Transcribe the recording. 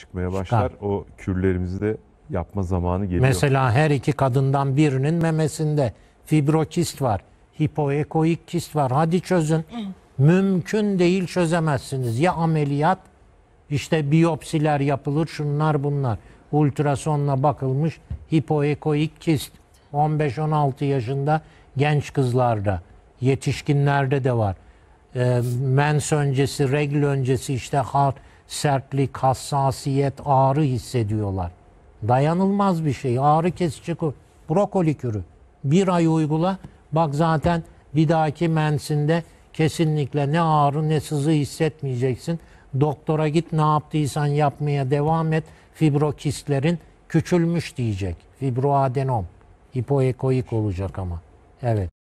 çıkmaya başlar. Çıkar. O kürlerimizi de yapma zamanı geliyor. Mesela her iki kadından birinin memesinde fibrokist var, hipoekoik kist var. Hadi çözün. Mümkün değil çözemezsiniz. Ya ameliyat, işte biyopsiler yapılır, şunlar bunlar. Ultrasonla bakılmış hipoekoik kist. 15-16 yaşında genç kızlarda, yetişkinlerde de var. E, mens öncesi, regl öncesi işte halk sertlik, hassasiyet, ağrı hissediyorlar. Dayanılmaz bir şey. Ağrı kesici brokoli kürü. Bir ay uygula. Bak zaten bir dahaki mensinde kesinlikle ne ağrı ne sızı hissetmeyeceksin. Doktora git ne yaptıysan yapmaya devam et. Fibrokistlerin küçülmüş diyecek. Fibroadenom. Hipoekoik olacak ama. Evet.